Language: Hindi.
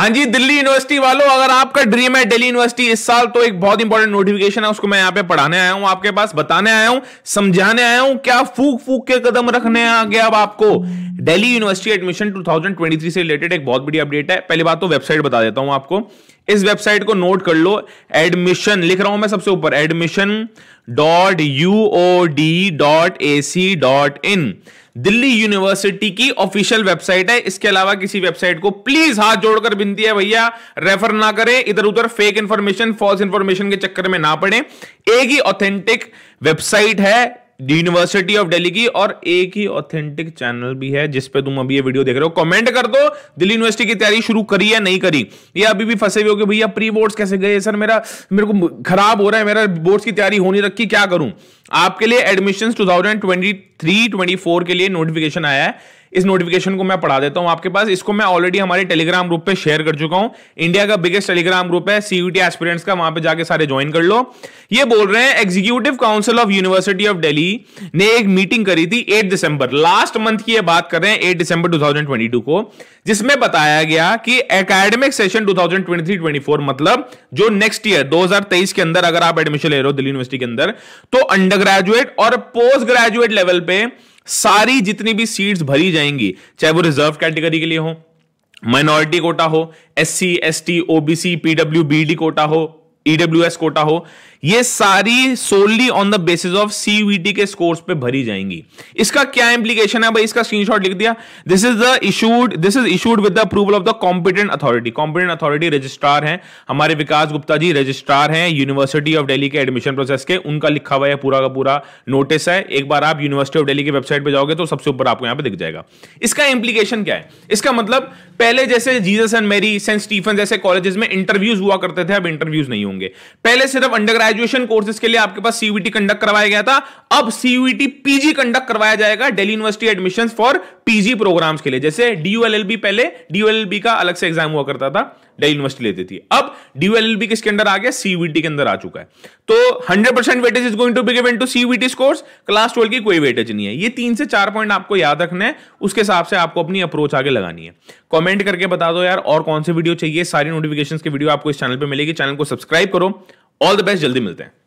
हाँ जी दिल्ली यूनिवर्सिटी वालों अगर आपका ड्रीम है दिल्ली यूनिवर्सिटी इस साल तो एक बहुत इंपॉर्टेंट नोटिफिकेशन है उसको मैं यहाँ पे पढ़ाने आया हूँ आपके पास बताने आया हूँ समझाने आया हूँ क्या फूक फूक के कदम रखने आ गया अब आपको दिल्ली यूनिवर्सिटी एडमिशन 2023 से रिलेटेड एक बहुत बड़ी अपडेट है पहली बात तो वेबसाइट बता देता हूँ आपको इस वेबसाइट को नोट कर लो एडमिशन लिख रहा हूं मैं सबसे ऊपर admission dot U O D dot A C dot in Delhi university की ऑफिशियल वेबसाइट है इसके अलावा किसी वेबसाइट को प्लीज हाथ जोड़कर विनती है भैया रेफर ना करें इधर उधर फेक इंफॉर्मेशन फॉल्स इंफॉर्मेशन के चक्कर में ना पड़े एक ही ऑथेंटिक वेबसाइट है यूनिवर्सिटी ऑफ दिल्ली की और एक ही ऑथेंटिक चैनल भी है जिस पे तुम अभी ये वीडियो देख रहे हो कमेंट कर दो दिल्ली यूनिवर्सिटी की तैयारी शुरू करी या नहीं करी ये अभी भी फंसे हुए हो कि भैया प्री बोर्ड्स कैसे गए सर मेरा मेरे को खराब हो रहा है मेरा बोर्ड्स की तैयारी होनी रखी क्या करूं आपके लिए admission two thousand twenty three twenty four के लिए नोटिफिकेशन आया है इस नोटिफिकेशन को मैं पढ़ा देता हूं आपके पास इसको मैं ऑलरेडी हमारे टेलीग्राम ग्रुप पे शेयर कर चुका हूं इंडिया का बिगेस्ट टेलीग्राम ग्रुप है सीयूटी एस्पिरेंट्स का वहां पे जाके सारे ज्वाइन कर लो ये बोल रहे हैं executive council of University of Delhi ने एक मीटिंग करी थी एट दिसंबर लास्ट मंथ की ये बात कर रहे हैं एट दिसंबर टू को जिसमें बताया गया कि एकेडमिक सेशन 2023-24 मतलब जो नेक्स्ट ईयर 2023 के अंदर अगर आप एडमिशन ले रहे हो दिल्ली यूनिवर्सिटी के अंदर तो अंडर ग्रेजुएट और पोस्ट ग्रेजुएट लेवल पे सारी जितनी भी सीट्स भरी जाएंगी चाहे वो रिजर्व कैटेगरी के लिए हो माइनॉरिटी कोटा हो S C S T OBC PW B D quota हो ईडब्ल्यू e एस कोटा हो ये सारी solely on the basis of CVT के स्कोर्स पे भरी जाएंगी इसका क्या इंप्लीकेशन है भाई इसका स्क्रीनशॉट लिख दिया this is the issued this is issued with the approval of the competent authority competent authority registrar हैं हमारे विकास गुप्ता जी रजिस्ट्रार हैं यूनिवर्सिटी ऑफ डेली के एडमिशन प्रोसेस के उनका लिखा हुआ है पूरा का पूरा नोटिस है एक बार आप यूनिवर्सिटी ऑफ डेली की वेबसाइट पर जाओगे तो सबसे ऊपर आपको यहां पर दिख जाएगा इसका इंप्लीकेशन क्या है इसका मतलब पहले जैसे Jesus and Mary St Stephen जैसे कॉलेजेस में इंटरव्यूज हुआ करते थे अब इंटरव्यूज नहीं होंगे पहले सिर्फ अंडर ग्रेजुएशन कोर्सेज के लिए आपके पास सीबीटी कंडक्ट करवाया गया था अब सीयूईटी पीजी कंडक्ट करवाया जाएगा Delhi university admission for PG program के लिए जैसे डीयूएलएलबी पहले डीयूएलएलबी का अलग से एग्जाम हुआ करता था दिल्ली यूनिवर्सिटी लेती थी अब डीयूएलएलबी किसके अंदर आ गया सीयूईटी e के अंदर आ चुका है तो 100% percent weightage is going to be given to CUET scores class twelve की कोई वेटेज नहीं है ये तीन से चार पॉइंट आपको याद रखना है उसके हिसाब से आपको अपनी अप्रोच आगे लगानी है कमेंट करके बता दो यार और कौन से वीडियो चाहिए सारी नोटिफिकेशन की वीडियो आपको इस चैनल पर मिलेगी चैनल को सब्सक्राइब करो ऑल द बेस्ट जल्दी मिलते हैं